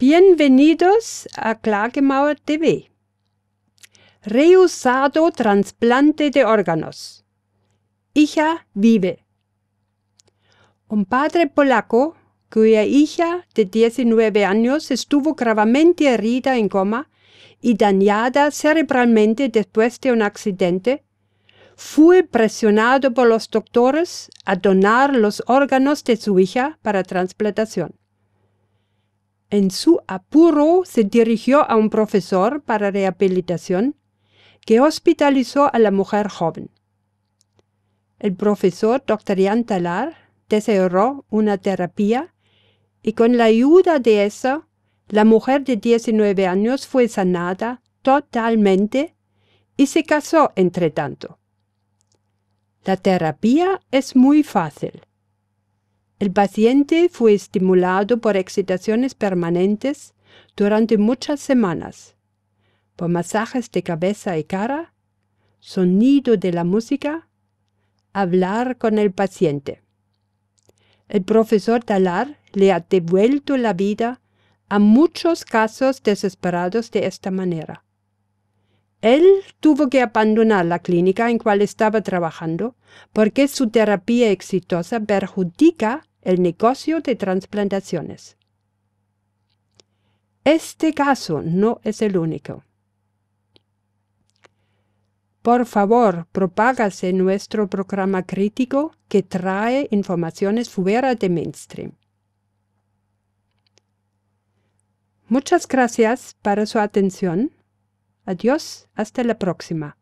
Bienvenidos a Klagemauer TV. Reusado trasplante de órganos. Hija vive. Un padre polaco, cuya hija de 19 años estuvo gravemente herida en coma y dañada cerebralmente después de un accidente, fue presionado por los doctores a donar los órganos de su hija para trasplantación. En su apuro se dirigió a un profesor para rehabilitación que hospitalizó a la mujer joven. El profesor Dr. Ian Talar deseó una terapia y con la ayuda de esa, la mujer de 19 años fue sanada totalmente y se casó entre tanto. La terapia es muy fácil. El paciente fue estimulado por excitaciones permanentes durante muchas semanas, por masajes de cabeza y cara, sonido de la música, hablar con el paciente. El profesor Talar le ha devuelto la vida a muchos casos desesperados de esta manera. Él tuvo que abandonar la clínica en cual estaba trabajando porque su terapia exitosa perjudica el negocio de transplantaciones. Este caso no es el único. Por favor, propágase nuestro programa crítico que trae informaciones fuera de mainstream. Muchas gracias para su atención. Adiós, hasta la próxima.